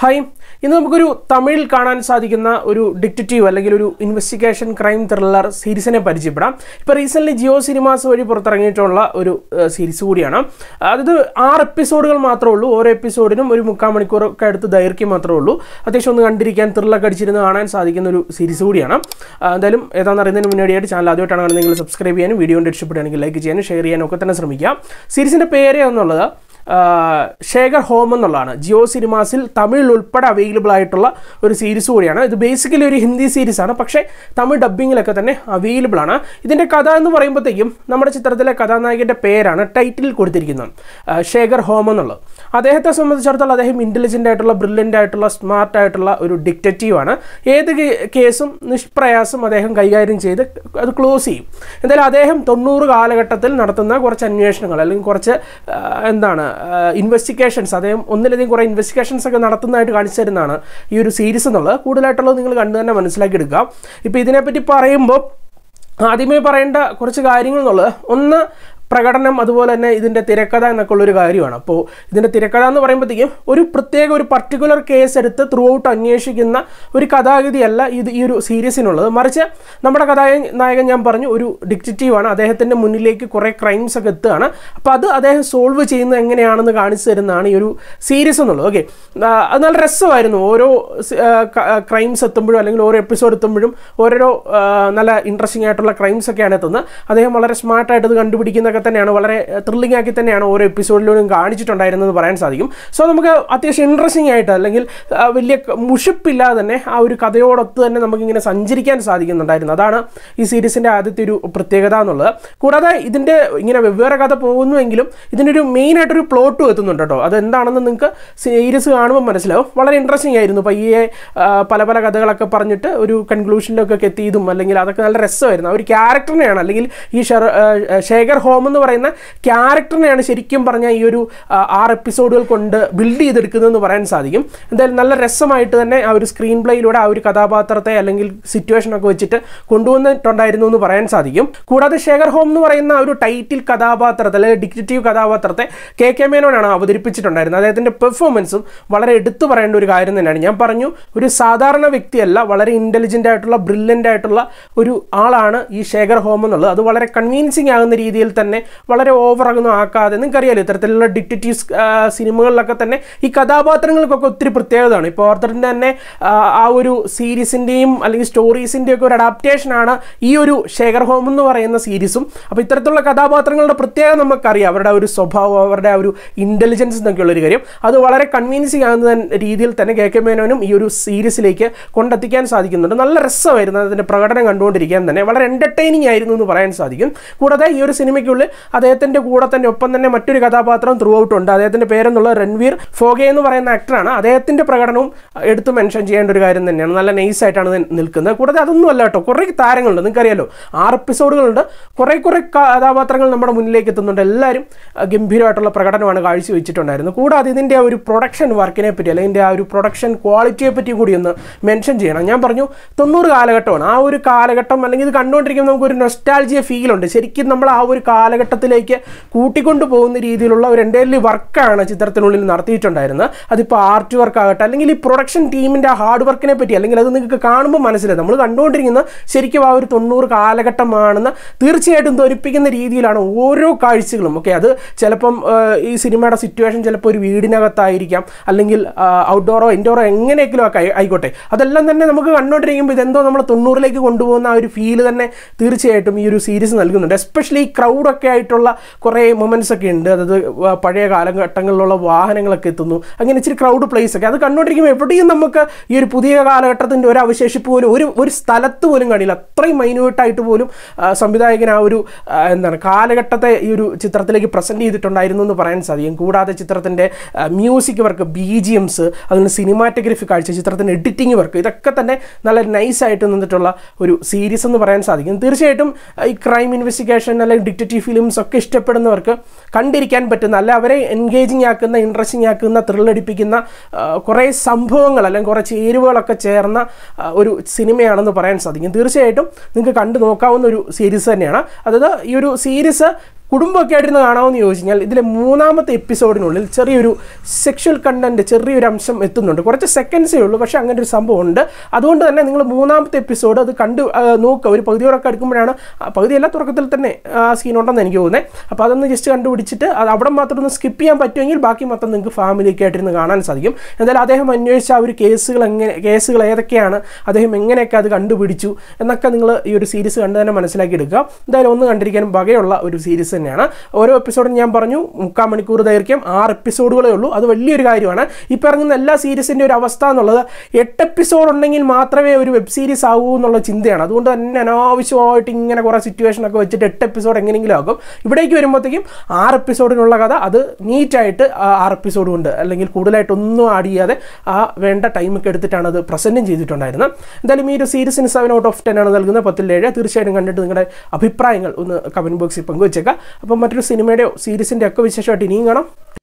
hi ഇന്ന് നമുക്കൊരു തമിഴിൽ കാണാൻ സാധിക്കുന്ന ഒരു ഡിറ്റക്റ്റീവ് അല്ലെങ്കിൽ ഒരു ഇൻവെസ്റ്റിഗേഷൻ ക്രൈം ത്രില്ലർ സീരീസിനെ പരിചയപ്പെടാം ഇപ്പോൾ റീസെൻ്റ്ലി ജിയോ സിനിമാസ് വഴി പുറത്തിറങ്ങിയിട്ടുള്ള ഒരു സീരീസ് കൂടിയാണ് അതായത് ആറ് എപ്പിസോഡുകൾ മാത്രമേ ഉള്ളൂ ഓരോ എപ്പിസോഡിനും ഒരു മുക്കാൽ മണിക്കൂറൊക്കെ അടുത്ത് ദൈർഘ്യം മാത്രമേ ഉള്ളൂ അത്യാവശ്യം ഒന്ന് കണ്ടിരിക്കാൻ ത്രില്ലൊക്കെ അടിച്ചിരുന്ന് കാണാൻ സാധിക്കുന്ന ഒരു സീരീസ് കൂടിയാണ് എന്തായാലും ഏതാണെന്ന് അറിയുന്നതിന് മുന്നോടിയായിട്ട് ചാനൽ ആദ്യമായിട്ടാണ് നിങ്ങൾ സബ്സ്ക്രൈബ് ചെയ്യാനും വീഡിയോ കൊണ്ട് ഇഷ്ടപ്പെടുകയാണെങ്കിൽ ലൈക്ക് ചെയ്യാനും ഷെയർ ചെയ്യാനും ഒക്കെ തന്നെ ശ്രമിക്കുക സീരീസിൻ്റെ പേര് ശേഖർ ഹോം എന്നുള്ളതാണ് ജിയോ സിനിമാസിൽ തമിഴിൽ ഉൾപ്പെടെ അവൈലബിൾ ആയിട്ടുള്ള ഒരു സീരീസ് കൂടിയാണ് ഇത് ബേസിക്കലി ഒരു ഹിന്ദി സീരീസാണ് പക്ഷേ തമിഴ് ഡബ്ബിങ്ങിലൊക്കെ തന്നെ അവൈലബിൾ ആണ് ഇതിൻ്റെ കഥ എന്ന് പറയുമ്പോഴത്തേക്കും നമ്മുടെ ചിത്രത്തിലെ കഥാനായകൻ്റെ പേരാണ് ടൈറ്റിൽ കൊടുത്തിരിക്കുന്നത് ശേഖർ ഹോം എന്നുള്ളത് അദ്ദേഹത്തെ സംബന്ധിച്ചിടത്തോളം അദ്ദേഹം ഇൻ്റലിജൻ്റ് ആയിട്ടുള്ള ബ്രില്യൻ്റ് ആയിട്ടുള്ള സ്മാർട്ട് ആയിട്ടുള്ള ഒരു ഡിക്റ്ററ്റീവാണ് ഏത് കേസും നിഷ്പ്രയാസം അദ്ദേഹം കൈകാര്യം ചെയ്ത് അത് ക്ലോസ് ചെയ്യും എന്തായാലും അദ്ദേഹം തൊണ്ണൂറ് കാലഘട്ടത്തിൽ നടത്തുന്ന കുറച്ച് അന്വേഷണങ്ങൾ അല്ലെങ്കിൽ കുറച്ച് എന്താണ് ഇൻവെസ്റ്റിഗേഷൻസ് അദ്ദേഹം ഒന്നിലധികം കുറേ ഇൻവെസ്റ്റിഗേഷൻസ് ഒക്കെ നടത്തുന്നതായിട്ട് കാണിച്ചു തരുന്നതാണ് ഈ ഒരു സീരീസ് എന്നുള്ളത് കൂടുതലായിട്ടുള്ളത് നിങ്ങൾ കണ്ടു തന്നെ മനസ്സിലാക്കി ഇപ്പോൾ ഇതിനെപ്പറ്റി പറയുമ്പോൾ ആദ്യമേ പറയേണ്ട കുറച്ച് കാര്യങ്ങൾ എന്നുള്ളത് ഒന്ന് പ്രകടനം അതുപോലെ തന്നെ ഇതിൻ്റെ തിരക്കഥ എന്നൊക്കെ ഉള്ളൊരു കാര്യമാണ് അപ്പോൾ ഇതിൻ്റെ തിരക്കഥ എന്ന് പറയുമ്പോഴത്തേക്കും ഒരു പ്രത്യേക ഒരു പർട്ടിക്കുലർ കേസ് എടുത്ത് ത്രൂ ഔട്ട് അന്വേഷിക്കുന്ന ഒരു കഥാഗതിയല്ല ഇത് ഈ ഒരു സീരീസിനുള്ളത് മറിച്ച് നമ്മുടെ നായകൻ ഞാൻ പറഞ്ഞു ഒരു ഡിക്റ്റേറ്റീവാണ് അദ്ദേഹത്തിൻ്റെ മുന്നിലേക്ക് കുറേ ക്രൈംസ് ഒക്കെ എത്തുകയാണ് അപ്പോൾ അത് അദ്ദേഹം സോൾവ് ചെയ്യുന്നത് എങ്ങനെയാണെന്ന് കാണിച്ചു തരുന്നതാണ് ഈ ഒരു സീരീസ് എന്നുള്ളത് ഓക്കെ അത് നല്ല രസമായിരുന്നു ഓരോ ക്രൈംസ് എത്തുമ്പോഴും അല്ലെങ്കിൽ ഓരോ എപ്പിസോഡ് എത്തുമ്പോഴും ഓരോരോ നല്ല ഇൻട്രസ്റ്റിംഗ് ആയിട്ടുള്ള ക്രൈംസ് ഒക്കെയാണ് എത്തുന്നത് അദ്ദേഹം വളരെ സ്മാർട്ടായിട്ട് ഇത് കണ്ടുപിടിക്കുന്ന ഒക്കെ തന്നെയാണ് വളരെ ത്രില്ലിംഗ് ആക്കി തന്നെയാണ് ഓരോ എപ്പിസോഡിലൂടെ കാണിച്ചിട്ടുണ്ടായിരുന്നത് പറയാൻ സാധിക്കും സോ നമുക്ക് അത്യാവശ്യം ഇൻട്രസ്റ്റിംഗ് ആയിട്ട് അല്ലെങ്കിൽ വലിയ മുഷിപ്പില്ലാതെ തന്നെ ആ ഒരു കഥയോടൊത്ത് തന്നെ നമുക്കിങ്ങനെ സഞ്ചരിക്കാൻ സാധിക്കുന്നുണ്ടായിരുന്നു അതാണ് ഈ സീരീസിൻ്റെ ആദ്യത്തെ ഒരു പ്രത്യേകത എന്നുള്ളത് കൂടാതെ ഇതിൻ്റെ ഇങ്ങനെ വെവ്വേറെ കഥ പോകുന്നുവെങ്കിലും ഇതിൻ്റെ ഒരു മെയിനായിട്ടൊരു പ്ലോട്ട് എത്തുന്നുണ്ട് കേട്ടോ അതെന്താണെന്ന് നിങ്ങൾക്ക് സീരീസ് കാണുമ്പോൾ മനസ്സിലാവും വളരെ ഇൻട്രസ്റ്റിംഗ് ആയിരുന്നു പയ്യെ പല പല കഥകളൊക്കെ പറഞ്ഞിട്ട് ഒരു കൺക്ലൂഷനിലൊക്കെ എത്തിയതും അല്ലെങ്കിൽ അതൊക്കെ നല്ല രസമായിരുന്നു ആ ഒരു ക്യാരക്ടറിനെയാണ് അല്ലെങ്കിൽ ഈ ശേഖർ ഹോം എന്ന് പറയുന്ന ക്യാരക്ടറിനെയാണ് ശരിക്കും പറഞ്ഞാൽ ഈ ഒരു ആറ് എപ്പിസോഡുകൾ കൊണ്ട് ബിൽഡ് ചെയ്തെടുക്കുന്നതെന്ന് പറയാൻ സാധിക്കും എന്തായാലും നല്ല രസമായിട്ട് തന്നെ ആ ഒരു സ്ക്രീൻ പ്ലേയിലൂടെ ആ ഒരു കഥാപാത്രത്തെ അല്ലെങ്കിൽ സിറ്റുവേഷനൊക്കെ വെച്ചിട്ട് കൊണ്ടുവന്നിട്ടുണ്ടായിരുന്നു എന്ന് പറയാൻ സാധിക്കും കൂടാതെ ശേഖർ ഹോം എന്ന് പറയുന്ന ഒരു ടൈറ്റിൽ കഥാപാത്രത്തെ അല്ലെങ്കിൽ ഡിക്റ്റീവ് കഥാപാത്രത്തെ കെ കെ മേനോനാണ് അവതരിപ്പിച്ചിട്ടുണ്ടായിരുന്നത് അദ്ദേഹത്തിൻ്റെ പെർഫോമൻസും വളരെ എടുത്തു പറയേണ്ട ഒരു കാര്യം തന്നെയാണ് ഞാൻ പറഞ്ഞു ഒരു സാധാരണ വ്യക്തിയല്ല വളരെ ഇൻ്റലിജൻ്റ് ആയിട്ടുള്ള ബ്രില്യൻ്റ് ആയിട്ടുള്ള ഒരു ആളാണ് ഈ ശേഖർ ഹോം എന്നുള്ളത് അത് വളരെ കൺവീൻസിങ് ആകുന്ന രീതിയിൽ തന്നെ തന്നെ വളരെ ഓവറൊന്നും ആക്കാതെ നിങ്ങൾക്കറിയാലോ ഇത്തരത്തിലുള്ള ഡിക്റ്റേറ്റീവ് സിനിമകളിലൊക്കെ തന്നെ ഈ കഥാപാത്രങ്ങൾക്കൊക്കെ ഒത്തിരി പ്രത്യേകതയാണ് ഇപ്പോൾ ഓർത്തറിൻ്റെ തന്നെ ആ ഒരു സീരീസിൻ്റെയും അല്ലെങ്കിൽ സ്റ്റോറീസിൻ്റെയും ഒക്കെ ഒരു അഡാപ്റ്റേഷനാണ് ഈ ഒരു ശേഖർ ഹോം എന്ന് പറയുന്ന സീരീസും അപ്പോൾ ഇത്തരത്തിലുള്ള കഥാപാത്രങ്ങളുടെ പ്രത്യേകത നമുക്കറിയാം അവരുടെ ഒരു സ്വഭാവം അവരുടെ ഒരു ഇൻ്റലിജൻസ് എന്നൊക്കെയുള്ള ഒരു കാര്യം അത് വളരെ കൺവീൻസിങ് ആകുന്ന രീതിയിൽ തന്നെ കെ കെ മേനോനും ഈ ഒരു സീരീസിലേക്ക് കൊണ്ടെത്തിക്കാൻ സാധിക്കുന്നുണ്ട് നല്ല രസമായിരുന്നു അതിൻ്റെ പ്രകടനം കണ്ടുകൊണ്ടിരിക്കാൻ തന്നെ വളരെ എൻ്റർടൈനിങ് ആയിരുന്നു എന്ന് പറയാൻ സാധിക്കും കൂടാതെ ഈ ഒരു സിനിമയ്ക്കുള്ളിൽ അദ്ദേഹത്തിൻ്റെ കൂടെ തന്നെ ഒപ്പം തന്നെ മറ്റൊരു കഥാപാത്രം ത്രൂ ഔട്ട് ഉണ്ട് അദ്ദേഹത്തിൻ്റെ പേരെന്നുള്ള രൺവീർ ഫോഗെ എന്ന് പറയുന്ന ആക്ടറാണ് അദ്ദേഹത്തിൻ്റെ പ്രകടനവും എടുത്ത് മെൻഷൻ ചെയ്യേണ്ട ഒരു കാര്യം തന്നെയാണ് നല്ല നൈസായിട്ടാണ് നിൽക്കുന്നത് കൂടാതെ അതൊന്നും അല്ല കേട്ടോ കുറേ താരങ്ങളുണ്ട് നിങ്ങൾക്കറിയാലോ ആറ് എപ്പിസോഡുകളുണ്ട് കുറേ കുറേ കഥാപാത്രങ്ങൾ നമ്മുടെ മുന്നിലേക്ക് എത്തുന്നുണ്ട് എല്ലാവരും ഗംഭീരമായിട്ടുള്ള പ്രകടനമാണ് കാഴ്ചവെച്ചിട്ടുണ്ടായിരുന്നത് കൂടാതെ ഇതിൻ്റെ ആ ഒരു പ്രൊഡക്ഷൻ വർക്കിനെ പറ്റി അല്ലെങ്കിൽ ഇതിൻ്റെ ആ ഒരു പ്രൊഡക്ഷൻ ക്വാളിറ്റിയെ പറ്റി കൂടി ഒന്ന് മെൻഷൻ ചെയ്യണം ഞാൻ പറഞ്ഞു തൊണ്ണൂറ് കാലഘട്ടമാണ് ആ ഒരു കാലഘട്ടം അല്ലെങ്കിൽ ഇത് കണ്ടുകൊണ്ടിരിക്കുമ്പോൾ നമുക്കൊരു നൊസ്റ്റാൾജിയ ഫീലുണ്ട് ശരിക്കും നമ്മൾ ആ ഒരു കാലഘട്ടം കാലഘട്ടത്തിലേക്ക് കൂട്ടിക്കൊണ്ടു പോകുന്ന രീതിയിലുള്ള ഒരു എൻ്റയർലി വർക്കാണ് ചിത്രത്തിനുള്ളിൽ നടത്തിയിട്ടുണ്ടായിരുന്നത് അതിപ്പോൾ ആർട്ട് വർക്ക് ആകട്ടെ അല്ലെങ്കിൽ ഈ പ്രൊഡക്ഷൻ ടീമിൻ്റെ ഹാർഡ് വർക്കിനെ പറ്റി അല്ലെങ്കിൽ അത് നിങ്ങൾക്ക് കാണുമ്പോൾ മനസ്സിലായി നമ്മൾ കണ്ടുകൊണ്ടിരിക്കുന്ന ശരിക്കും ആ ഒരു തൊണ്ണൂറ് കാലഘട്ടമാണെന്ന് തീർച്ചയായിട്ടും ധരിപ്പിക്കുന്ന രീതിയിലാണ് ഓരോ കാഴ്ചകളും ഓക്കെ അത് ചിലപ്പം ഈ സിനിമയുടെ സിറ്റുവേഷൻ ചിലപ്പോൾ ഒരു വീടിനകത്തായിരിക്കാം അല്ലെങ്കിൽ ഔട്ട്ഡോറോ ഇൻഡോറോ എങ്ങനെയെങ്കിലും ഒക്കെ ആയിക്കോട്ടെ അതെല്ലാം തന്നെ നമുക്ക് കണ്ടുകൊണ്ടിരിക്കുമ്പോൾ ഇതെന്തോ നമ്മൾ തൊണ്ണൂറിലേക്ക് കൊണ്ടുപോകുന്ന ആ ഒരു ഫീൽ തന്നെ തീർച്ചയായിട്ടും ഈ ഒരു സീരീസ് നൽകുന്നുണ്ട് എസ്പെഷ്യലി ഈ ക്രൗഡൊക്കെ ഒക്കെ ആയിട്ടുള്ള കുറേ മൊമെൻറ്റ്സ് ഒക്കെ ഉണ്ട് അതായത് പഴയ കാലഘട്ടങ്ങളിലുള്ള വാഹനങ്ങളൊക്കെ എത്തുന്നു അങ്ങനെ ഇച്ചിരി ക്രൗഡ് പ്ലേസ് ഒക്കെ അത് കണ്ടുകൊണ്ടിരിക്കുമ്പോൾ എവിടെയും നമുക്ക് ഈ ഒരു പുതിയ കാലഘട്ടത്തിൻ്റെ ഒരു അവശേഷിപ്പ് പോലും ഒരു ഒരു സ്ഥലത്ത് പോലും കാണില്ല അത്രയും മൈന്യൂട്ടായിട്ട് പോലും സംവിധായകൻ ആ ഒരു എന്താണ് കാലഘട്ടത്തെ ഈ ഒരു ചിത്രത്തിലേക്ക് പ്രസൻറ്റ് ചെയ്തിട്ടുണ്ടായിരുന്നു എന്ന് പറയാൻ സാധിക്കും കൂടാതെ ചിത്രത്തിൻ്റെ music work B G Ms അതുപോലെ സിനിമാറ്റഗ്രഫി കാഴ്ച ചിത്രത്തിൻ്റെ എഡിറ്റിംഗ് വർക്ക് ഇതൊക്കെ തന്നെ നല്ല നൈസായിട്ട് നിന്നിട്ടുള്ള ഒരു സീരീസ് എന്ന് പറയാൻ സാധിക്കും തീർച്ചയായിട്ടും ഈ ക്രൈം ഇൻവെസ്റ്റിഗേഷൻ അല്ലെങ്കിൽ ഡിറ്റക്റ്റീവ് ഫിലിംസ് ഒക്കെ ഇഷ്ടപ്പെടുന്നവർക്ക് കണ്ടിരിക്കാൻ പറ്റുന്ന അല്ല അവരെ എൻഗേജിങ് ആക്കുന്ന ഇൻട്രസ്റ്റിംഗ് ആക്കുന്ന ത്രില്ലടിപ്പിക്കുന്ന കുറേ സംഭവങ്ങൾ അല്ലെങ്കിൽ കുറച്ച് ചേരുവകളൊക്കെ ചേർന്ന ഒരു സിനിമയാണെന്ന് പറയാൻ സാധിക്കും തീർച്ചയായിട്ടും നിങ്ങൾക്ക് കണ്ടു നോക്കാവുന്ന ഒരു സീരീസ് തന്നെയാണ് അതായത് ഈ ഒരു സീരീസ് കുടുംബമൊക്കെ ആയിട്ടിരുന്ന് കാണാമെന്ന് ചോദിച്ചു കഴിഞ്ഞാൽ ഇതിലെ മൂന്നാമത്തെ എപ്പിസോഡിനുള്ളിൽ ചെറിയൊരു സെക്ഷൽ കണ്ടൻറ്റ് ചെറിയൊരു അംശം എത്തുന്നുണ്ട് കുറച്ച് സെക്കൻഡ്സേ ഉള്ളൂ പക്ഷേ അങ്ങനെ ഒരു സംഭവം ഉണ്ട് അതുകൊണ്ട് തന്നെ നിങ്ങൾ മൂന്നാമത്തെ എപ്പിസോഡ് അത് കണ്ട് നോക്കുക ഒരു ഉറക്കം എടുക്കുമ്പോഴാണ് പകുതി എല്ലാ തുറക്കത്തിൽ തന്നെ സീൻ ഉണ്ടെന്ന് എനിക്ക് തോന്നുന്നത് അപ്പോൾ അതൊന്ന് ജസ്റ്റ് കണ്ടുപിടിച്ചിട്ട് അത് അവിടെ മാത്രം ഒന്ന് സ്കിപ്പ് ചെയ്യാൻ പറ്റുമെങ്കിൽ ബാക്കി മൊത്തം നിങ്ങൾക്ക് ഫാമിലിയൊക്കെ ആയിട്ടിരുന്ന് കാണാൻ സാധിക്കും എന്തായാലും അദ്ദേഹം അന്വേഷിച്ച ആ ഒരു കേസുകൾ എങ്ങനെ കേസുകൾ ഏതൊക്കെയാണ് അദ്ദേഹം എങ്ങനെയൊക്കെ അത് കണ്ടുപിടിച്ചു എന്നൊക്കെ നിങ്ങൾ ഈ ഒരു സീരീസ് കണ്ടു തന്നെ മനസ്സിലാക്കി എടുക്കുക എന്തായാലും ഒന്ന് കണ്ടിരിക്കാനും വകയുള്ള ഒരു സീരീസ് തന്നെയാണ് ഓരോ എപ്പിസോഡും ഞാൻ പറഞ്ഞു മുക്കാൽ മണിക്കൂർ ദൈർഘ്യം ആറ് എപ്പിസോഡുകളേ ഉള്ളൂ അത് വലിയൊരു കാര്യമാണ് ഇപ്പോൾ ഇറങ്ങുന്ന എല്ലാ സീരീസിൻ്റെ ഒരു അവസ്ഥ എന്നുള്ളത് എട്ട് എപ്പിസോഡ് ഉണ്ടെങ്കിൽ മാത്രമേ ഒരു വെബ് സീരീസ് ആവൂ എന്നുള്ള ചിന്തയാണ് അതുകൊണ്ട് തന്നെ അനാവശ്യമായിട്ട് ഇങ്ങനെ കുറേ സിറ്റുവേഷനൊക്കെ വെച്ചിട്ട് എട്ട് എപ്പിസോഡ് എങ്ങനെയെങ്കിലും ആകും ഇവിടേക്ക് വരുമ്പോഴത്തേക്കും ആറ് എപ്പിസോഡിനുള്ള കഥ അത് നീറ്റായിട്ട് ആറ് എപ്പിസോഡ് കൊണ്ട് അല്ലെങ്കിൽ കൂടുതലായിട്ടൊന്നും ആഡ് ചെയ്യാതെ ആ വേണ്ട ടൈമൊക്കെ എടുത്തിട്ടാണ് അത് പ്രസൻറ്റും ചെയ്തിട്ടുണ്ടായിരുന്നത് എന്തായാലും ഈ ഒരു സീരീസിന് സെവൻ ഔട്ട് ഓഫ് ടെൻ ആണ് നൽകുന്നത് പത്തിൽ ഏഴ് തീർച്ചയായിട്ടും കണ്ടിട്ട് നിങ്ങളുടെ അഭിപ്രായങ്ങൾ ഒന്ന് കമൻറ്റ് ബോക്സിൽ പങ്കുവച്ചേക്കാം അപ്പം മറ്റൊരു സിനിമയുടെയോ സീരീസിൻ്റെ വിശേഷമായിട്ട് ഇനിയും കാണാം